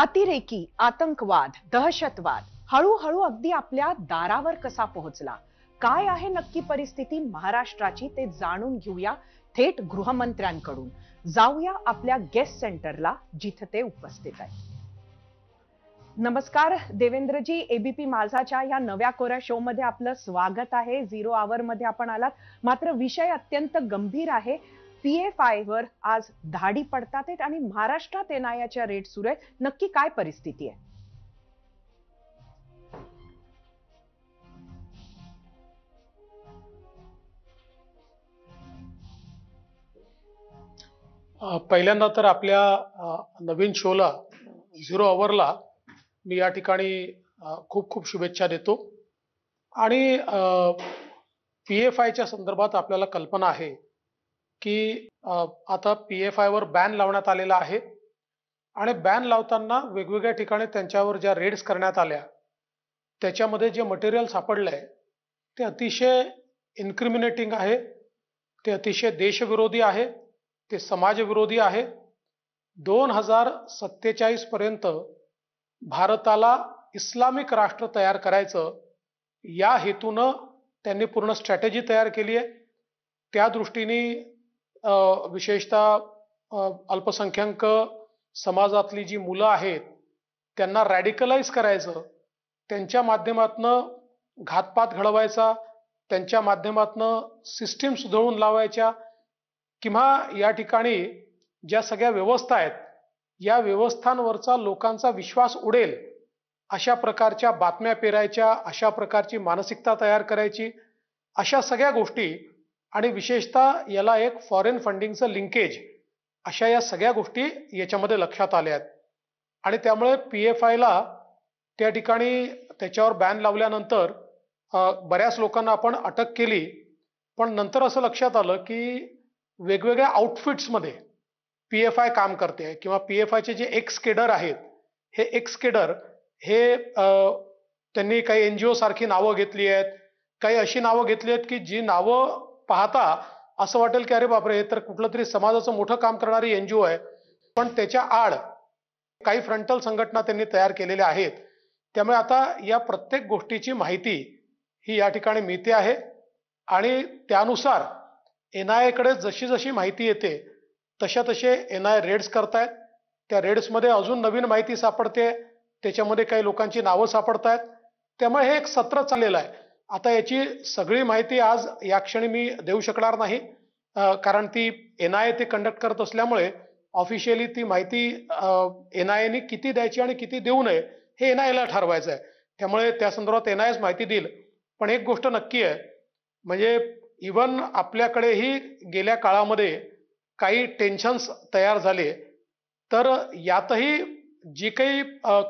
अतिरेकी आतंकवाद दहशतवाद हळूहळू अगदी आपल्या दारावर कसा पोहोचला काय आहे नक्की परिस्थिती महाराष्ट्राची ते जाणून घेऊया थेट गृहमंत्र्यांकडून जाऊया आपल्या गेस्ट सेंटरला जिथे ते उपस्थित आहे नमस्कार देवेंद्रजी एबीपी माझाच्या या नव्या कोऱ्या शो मध्ये आपलं स्वागत आहे झिरो आवर मध्ये आपण आलात मात्र विषय अत्यंत गंभीर आहे पीएफआय वर आज धाडी पडतात आहेत आणि महाराष्ट्रात एनआयच्या रेट सुरू आहेत नक्की काय परिस्थिती आहे पहिल्यांदा तर आपल्या नवीन शोला झिरो अवरला मी या ठिकाणी खूप खूप शुभेच्छा देतो आणि पी एफ आयच्या संदर्भात आपल्याला कल्पना आहे की आता पी एफ आयवर बॅन लावण्यात आलेला आहे आणि बॅन लावताना वेगवेगळ्या ठिकाणी त्यांच्यावर ज्या रेड्स करण्यात आल्या त्याच्यामध्ये जे मटेरियल सापडलं आहे ते अतिशय इन्क्रिमिनेटिंग आहे ते अतिशय देशविरोधी आहे ते समाजविरोधी आहे दोन हजार सत्तेचाळीसपर्यंत भारताला इस्लामिक राष्ट्र तयार करायचं या हेतूनं त्यांनी पूर्ण स्ट्रॅटेजी तयार केली आहे त्या दृष्टीने विशेषतः अल्पसंख्याक समाजातली जी मुलं आहेत त्यांना रॅडिकलाइज करायचं त्यांच्या माध्यमातनं घातपात घडवायचा त्यांच्या माध्यमातनं सिस्टीम सुधळून लावायच्या किंवा या ठिकाणी ज्या सगळ्या व्यवस्था आहेत या व्यवस्थांवरचा लोकांचा विश्वास उडेल अशा प्रकारच्या बातम्या पेरायच्या अशा प्रकारची मानसिकता तयार करायची अशा सगळ्या गोष्टी आणि विशेषतः याला एक फॉरेन फंडिंगचं लिंकेज अशा या सगळ्या गोष्टी याच्यामध्ये लक्षात आल्या आहेत आणि त्यामुळे पी एफ आयला त्या ठिकाणी त्याच्यावर बॅन लावल्यानंतर बऱ्याच लोकांना आपण अटक केली पण नंतर असं लक्षात आलं की वेगवेगळ्या आउटफिट्समध्ये पी एफ आय काम करते किंवा पी एफ आयचे जे एक्स केडर आहेत हे एक्स केडर हे त्यांनी काही एन जी ओसारखी नावं घेतली आहेत काही अशी नावं घेतली आहेत की जी नावं पाहता असं वाटेल की अरे बापरे हे तर कुठलं तरी समाजाचं मोठं काम करणारी एनजीओ आहे पण त्याच्या आड काही फ्रंटल संघटना त्यांनी तयार केलेल्या आहेत त्यामुळे आता या प्रत्येक गोष्टीची माहिती ही या ठिकाणी मिळते आहे आणि त्यानुसार एन आय एकडे जशी जशी माहिती येते तशा तसे एन आय रेड्स करतायत त्या रेड्समध्ये अजून नवीन माहिती सापडते त्याच्यामध्ये काही लोकांची नावं आहेत त्यामुळे हे एक सत्र चाललेलं आहे आता याची सगळी माहिती आज या क्षणी मी देऊ शकणार नाही कारण ती एन आय ए ते कंडक्ट करत असल्यामुळे ऑफिशियली ती माहिती एन आय एनी किती द्यायची आणि किती देऊ नये हे एन आय एला ठरवायचं आहे त्यामुळे त्या संदर्भात एन आय एच माहिती देईल पण एक गोष्ट नक्की आहे म्हणजे इवन आपल्याकडेही गेल्या काळामध्ये काही टेन्शन्स तयार झाले तर यातही जी काही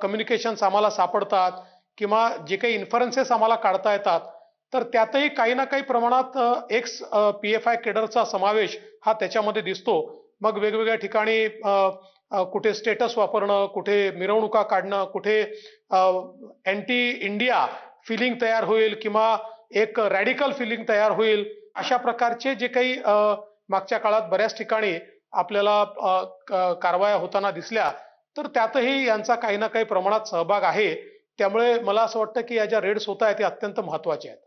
कम्युनिकेशन्स आम्हाला सापडतात किंवा जे काही इन्फरन्सेस आम्हाला काढता येतात तर त्यातही काही ना काही प्रमाणात एक्स पी एफ आय केडरचा समावेश हा त्याच्यामध्ये दिसतो मग वेगवेगळ्या ठिकाणी कुठे स्टेटस वापरणं कुठे मिरवणुका काढणं कुठे अँटी इंडिया फिलिंग तयार होईल किंवा एक रॅडिकल फिलिंग तयार होईल अशा प्रकारचे जे काही मागच्या काळात बऱ्याच ठिकाणी आपल्याला कारवाया होताना दिसल्या तर त्यातही यांचा काही ना काही प्रमाणात सहभाग आहे त्यामुळे मला असं वाटतं की या ज्या रेड्स होत आहेत ते अत्यंत महत्त्वाच्या आहेत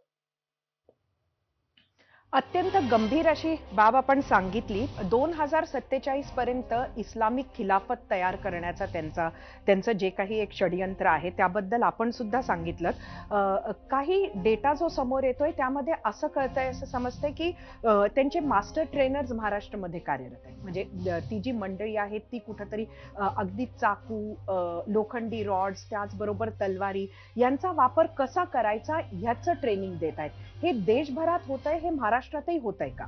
अत्यंत गंभीर अशी बाब आपण सांगितली दोन हजार सत्तेचाळीसपर्यंत इस्लामिक खिलाफत तयार करण्याचा त्यांचा त्यांचं जे काही एक षडयंत्र आहे त्याबद्दल आपण सुद्धा सांगितलं काही डेटा जो समोर येतोय त्यामध्ये असं कळतंय असं समजतंय की त्यांचे मास्टर ट्रेनर्स महाराष्ट्रामध्ये कार्यरत आहेत म्हणजे ती जी मंडळी आहेत ती कुठंतरी अगदी चाकू लोखंडी रॉड्स त्याचबरोबर तलवारी यांचा वापर कसा करायचा ह्याचं ट्रेनिंग देत आहेत हे देशभरात आहे हे महाराष्ट्र महाराष्ट्रातही होत आहे का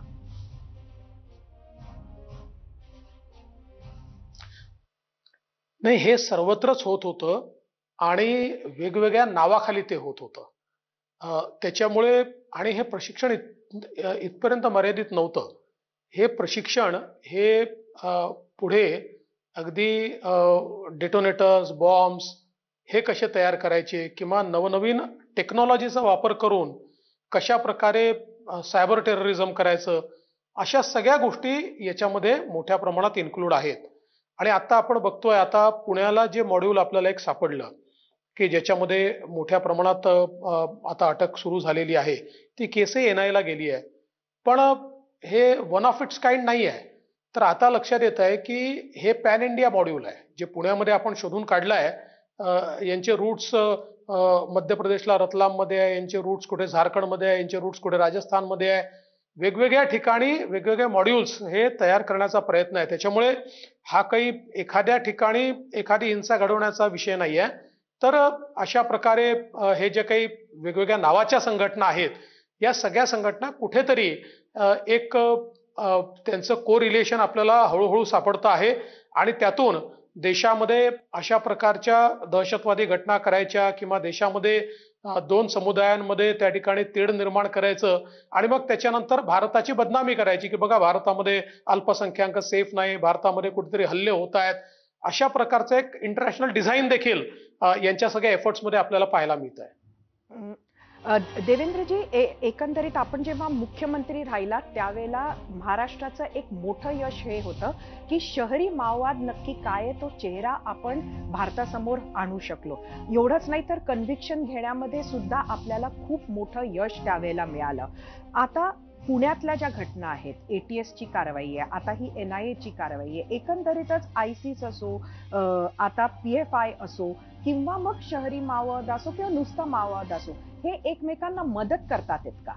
नाही हे सर्वत्रच होत होतं आणि वेगवेगळ्या नावाखाली ते होत होतं त्याच्यामुळे आणि हे प्रशिक्षण इथपर्यंत मर्यादित नव्हतं हे प्रशिक्षण हे पुढे अगदी डेटोनेटर्स बॉम्ब्स हे कसे तयार करायचे किंवा नवनवीन टेक्नॉलॉजीचा वापर करून कशा प्रकारे सायबर टेररिझम करायचं अशा सगळ्या गोष्टी याच्यामध्ये मोठ्या प्रमाणात इन्क्लूड आहेत आणि आता आपण बघतोय आता पुण्याला जे मॉड्यूल आपल्याला एक सापडलं की ज्याच्यामध्ये मोठ्या प्रमाणात आता अटक सुरू झालेली आहे ती केसही एन गेली आहे पण हे वन ऑफ इट्स काइंड नाही आहे तर आता लक्षात येत आहे की हे पॅन इंडिया मॉड्यूल आहे जे पुण्यामध्ये आपण शोधून काढलं आहे यांचे रूट्स मध्य प्रदेशला रतलाममध्ये आहे यांचे रूट्स कुठे झारखंडमध्ये आहे यांचे रूट्स कुठे राजस्थानमध्ये आहे वेगवेगळ्या ठिकाणी वेगवेगळे मॉड्यूल्स हे तयार करण्याचा प्रयत्न आहे त्याच्यामुळे हा काही एखाद्या ठिकाणी एखादी हिंसा घडवण्याचा विषय नाही आहे तर अशा प्रकारे हे जे काही वेगवेगळ्या नावाच्या संघटना आहेत या सगळ्या संघटना कुठेतरी एक त्यांचं को रिलेशन आपल्याला हळूहळू सापडतं आहे आणि त्यातून देशामध्ये अशा प्रकारच्या दहशतवादी घटना करायच्या किंवा देशामध्ये दोन समुदायांमध्ये त्या ठिकाणी तेढ निर्माण करायचं आणि मग त्याच्यानंतर भारताची बदनामी करायची की बघा भारतामध्ये अल्पसंख्याक सेफ नाही भारतामध्ये कुठेतरी हल्ले होत आहेत अशा प्रकारचं एक इंटरनॅशनल डिझाईन देखील यांच्या सगळ्या एफर्ट्समध्ये आपल्याला पाहायला मिळत आहे देवेंद्रजी एकंदरीत आपण जेव्हा मुख्यमंत्री राहिला त्यावेळेला महाराष्ट्राचं एक मोठं यश हे होतं की शहरी माओवाद नक्की काय तो चेहरा आपण भारतासमोर आणू शकलो एवढंच नाही तर कन्व्हिक्शन घेण्यामध्ये सुद्धा आपल्याला खूप मोठं यश त्यावेळेला मिळालं आता पुण्यातल्या ज्या घटना आहेत ए टी एसची कारवाई आहे आता ही एन आय एची कारवाई आहे एकंदरीतच आय सीच असो आता पी एफ आय असो किंवा मग शहरी माओवाद असो किंवा नुसता माओवाद असो हे एकमेकांना मदत करतात का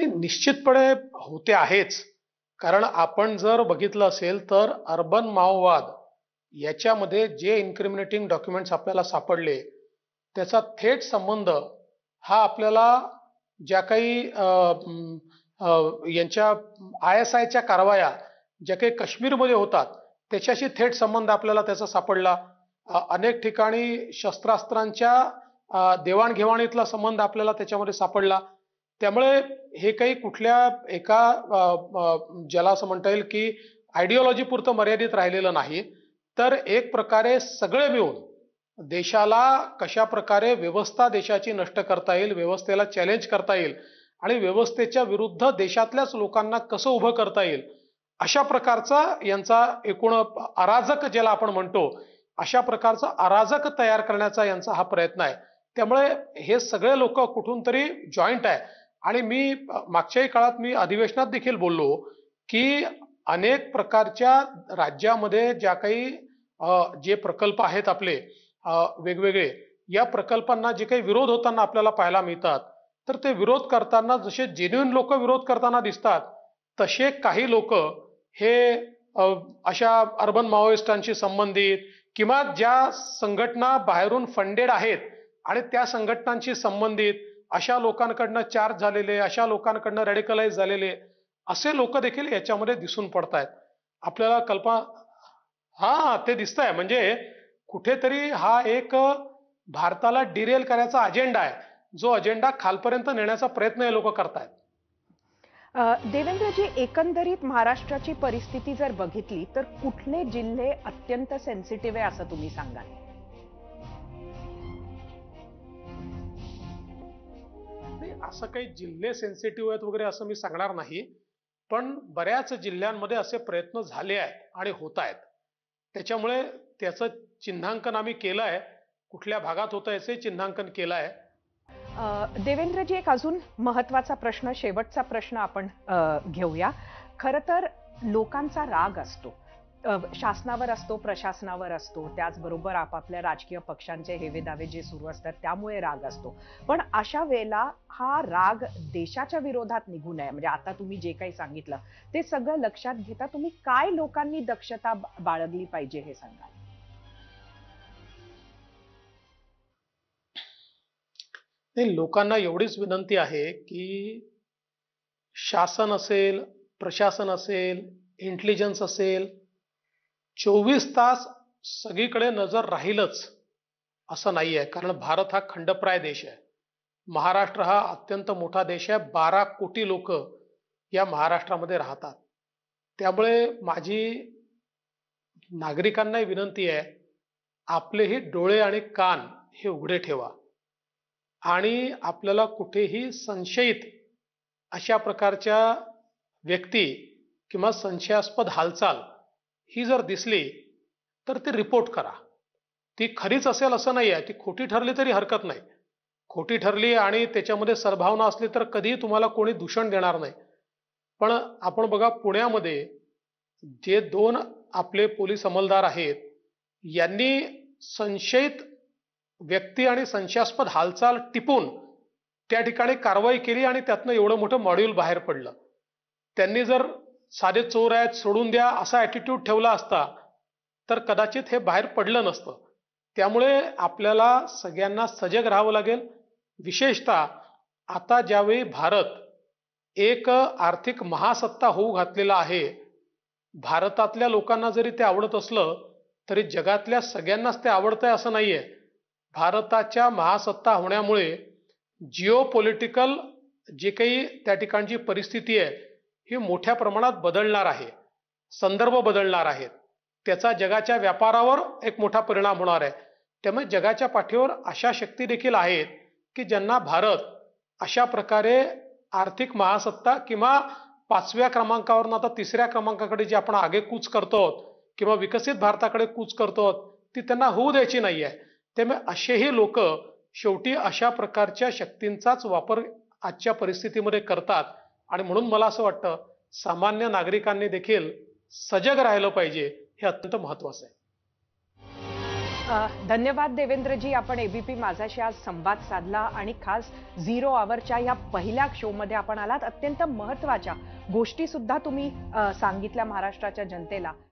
निश्चितपणे होते आहेच कारण आपण जर बघितलं असेल तर अर्बन माओवाद याच्यामध्ये जे इन्क्रिमिनेटिंग डॉक्युमेंट्स आपल्याला सापडले त्याचा थेट संबंध हा आपल्याला ज्या काही यांच्या आय एस आयच्या कारवाया ज्या काही काश्मीरमध्ये होतात त्याच्याशी थेट संबंध आपल्याला त्याचा सापडला अनेक ठिकाणी शस्त्रास्त्रांच्या देवाणघेवाणीतला संबंध आपल्याला त्याच्यामध्ये सापडला त्यामुळे हे काही कुठल्या एका ज्याला असं म्हणता येईल की आयडिओलॉजी पुरतं मर्यादित राहिलेलं नाही तर एक प्रकारे सगळे मिळून देशाला कशा प्रकारे व्यवस्था देशाची नष्ट करता येईल व्यवस्थेला चॅलेंज करता येईल आणि व्यवस्थेच्या विरुद्ध देशातल्याच लोकांना कसं उभं करता येईल अशा प्रकारचा यांचा एकूण अराजक ज्याला आपण म्हणतो अशा प्रकारचा अराजक तयार करण्याचा यांचा हा प्रयत्न आहे त्यामुळे हे सगळे लोक कुठून तरी जॉईंट आहे आणि मी मागच्याही काळात मी अधिवेशनात देखील बोललो की अनेक प्रकारच्या राज्यामध्ये ज्या काही जे प्रकल्प आहेत आपले वेगवेगळे या प्रकल्पांना जे काही विरोध होताना आपल्याला पाहायला मिळतात तर ते विरोध करताना जसे जेन्युन लोक विरोध करताना दिसतात तसे काही लोक हे अशा अर्बन माओइस्टांशी संबंधित किंवा ज्या संघटना बाहेरून फंडेड आहेत आणि त्या संघटनांशी संबंधित अशा लोकांकडनं चार्ज झालेले अशा लोकांकडनं रेडिकलाइज झालेले असे लोक देखील याच्यामध्ये दिसून पडत आहेत आपल्याला कल्पना हा ते दिसत आहे म्हणजे कुठेतरी हा एक भारताला डिरेल करायचा अजेंडा आहे जो अजेंडा खालपर्यंत नेण्याचा प्रयत्न हे लोक करतायत देवेंद्रजी एकंदरीत महाराष्ट्राची परिस्थिती जर बघितली तर कुठले जिल्हे अत्यंत सेन्सिटिव्ह आहे असं तुम्ही सांगाल असं काही जिल्हे सेन्सिटिव्ह आहेत वगैरे असं मी सांगणार नाही पण बऱ्याच जिल्ह्यांमध्ये असे प्रयत्न झाले आहेत आणि होत आहेत त्याच्यामुळे त्याचं चिन्हांकन आम्ही केलं आहे कुठल्या भागात होतं याचे चिन्हांकन केलं आहे देवेंद्रजी एक अजून महत्वाचा प्रश्न शेवटचा प्रश्न आपण घेऊया खर तर लोकांचा राग असतो शासनावर असतो प्रशासनावर असतो त्याचबरोबर आपापल्या राजकीय पक्षांचे हेवेदावे जे सुरू असतात त्यामुळे राग असतो पण अशा वेळेला हा राग देशाच्या विरोधात निघू नये म्हणजे आता तुम्ही जे काही सांगितलं ते सगळं लक्षात घेता तुम्ही काय लोकांनी दक्षता बाळगली पाहिजे हे सांगाल नाही लोकांना एवढीच विनंती आहे की शासन असेल प्रशासन असेल इंटेलिजन्स असेल चोवीस तास सगळीकडे नजर राहीलच असं नाही आहे कारण भारत हा खंडप्राय देश आहे महाराष्ट्र हा अत्यंत मोठा देश आहे बारा कोटी लोक या महाराष्ट्रामध्ये राहतात त्यामुळे माझी नागरिकांनाही विनंती आहे आपलेही डोळे आणि कान हे उघडे ठेवा आणि आपल्याला कुठेही संशयित अशा प्रकारच्या व्यक्ती किंवा संशयास्पद हालचाल ही जर दिसली तर ती रिपोर्ट करा ती खरीच असेल असं नाही आहे ती खोटी ठरली तरी हरकत नाही खोटी ठरली आणि त्याच्यामध्ये सद्भावना असली तर कधीही तुम्हाला कोणी दूषण देणार नाही पण आपण बघा पुण्यामध्ये जे दोन आपले पोलीस अंमलदार आहेत यांनी संशयित व्यक्ती आणि संशयास्पद हालचाल टिपून त्या ठिकाणी कारवाई केली आणि त्यातनं एवढं मोठं मॉड्यूल बाहेर पडलं त्यांनी जर साधे चोर आहेत सोडून द्या असा ॲटिट्यूड ठेवला असता तर कदाचित हे बाहेर पडलं नसतं त्यामुळे आपल्याला सगळ्यांना सजग राहावं लागेल विशेषतः आता ज्यावेळी भारत एक आर्थिक महासत्ता होऊ घातलेला आहे भारतातल्या लोकांना जरी ते आवडत असलं तरी जगातल्या सगळ्यांनाच ते आवडतंय असं नाहीये भारताच्या महासत्ता होण्यामुळे जिओ पॉलिटिकल जे काही त्या ठिकाणची परिस्थिती आहे ही मोठ्या प्रमाणात बदलणार आहे संदर्भ बदलणार आहेत त्याचा जगाच्या व्यापारावर एक मोठा परिणाम होणार आहे त्यामुळे जगाच्या पाठीवर अशा शक्ती देखील आहेत की ज्यांना भारत अशा प्रकारे आर्थिक महासत्ता किंवा पाचव्या क्रमांकावरून आता तिसऱ्या क्रमांकाकडे जे आपण आगे कूच करतो किंवा विकसित भारताकडे कूच करतो ती त्यांना होऊ द्यायची नाही आहे त्यामुळे असेही लोक शेवटी अशा प्रकारच्या शक्तींचाच वापर आजच्या परिस्थितीमध्ये करतात आणि म्हणून मला असं वाटतं सामान्य नागरिकांनी देखील सजग राहिलं पाहिजे हे अत्यंत महत्वाचं आहे धन्यवाद देवेंद्रजी आपण एबीपी माझाशी आज संवाद साधला आणि खास झिरो आवरच्या या पहिल्या शोमध्ये आपण आलात अत्यंत महत्वाच्या गोष्टी सुद्धा तुम्ही सांगितल्या महाराष्ट्राच्या जनतेला